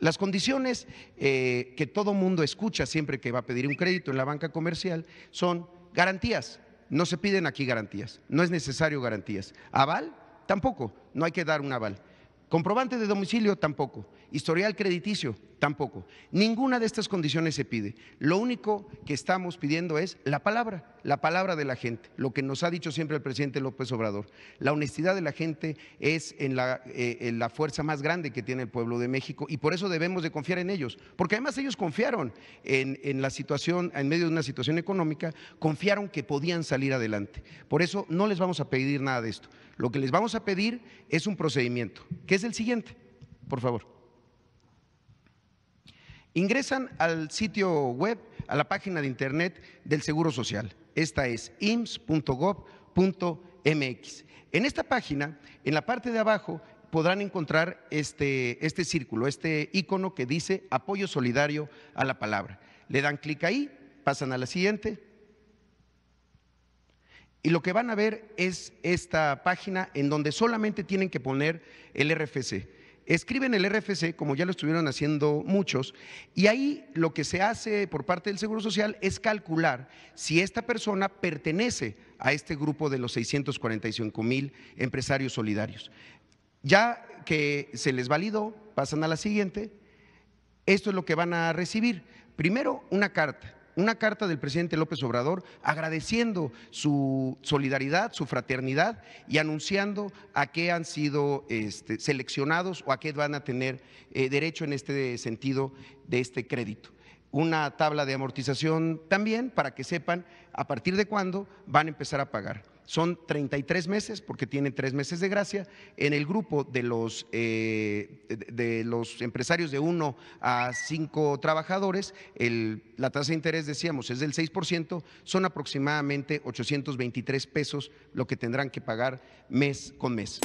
Las condiciones eh, que todo mundo escucha siempre que va a pedir un crédito en la banca comercial son garantías. No se piden aquí garantías, no es necesario garantías. Aval, tampoco, no hay que dar un aval. Comprobante de domicilio, tampoco. Historial crediticio, tampoco. Ninguna de estas condiciones se pide. Lo único que estamos pidiendo es la palabra, la palabra de la gente, lo que nos ha dicho siempre el presidente López Obrador. La honestidad de la gente es en la, eh, fuerza más grande que tiene el pueblo de México y por eso debemos de confiar en ellos, porque además ellos confiaron en la situación, en medio de una situación económica, confiaron que podían salir adelante. Por eso no les vamos a pedir nada de esto. Lo que les vamos a pedir es un procedimiento, que es el siguiente, por favor. Ingresan al sitio web, a la página de internet del Seguro Social. Esta es ims.gov.mx. En esta página, en la parte de abajo, podrán encontrar este, este círculo, este icono que dice apoyo solidario a la palabra. Le dan clic ahí, pasan a la siguiente. Y lo que van a ver es esta página en donde solamente tienen que poner el RFC escriben el RFC, como ya lo estuvieron haciendo muchos, y ahí lo que se hace por parte del Seguro Social es calcular si esta persona pertenece a este grupo de los 645 mil empresarios solidarios. Ya que se les validó, pasan a la siguiente. Esto es lo que van a recibir. Primero, una carta una carta del presidente López Obrador agradeciendo su solidaridad, su fraternidad y anunciando a qué han sido este, seleccionados o a qué van a tener eh, derecho en este sentido de este crédito. Una tabla de amortización también para que sepan a partir de cuándo van a empezar a pagar. Son 33 meses, porque tiene tres meses de gracia. En el grupo de los, eh, de los empresarios de uno a 5 trabajadores, la tasa de interés, decíamos, es del 6%, son aproximadamente 823 pesos lo que tendrán que pagar mes con mes.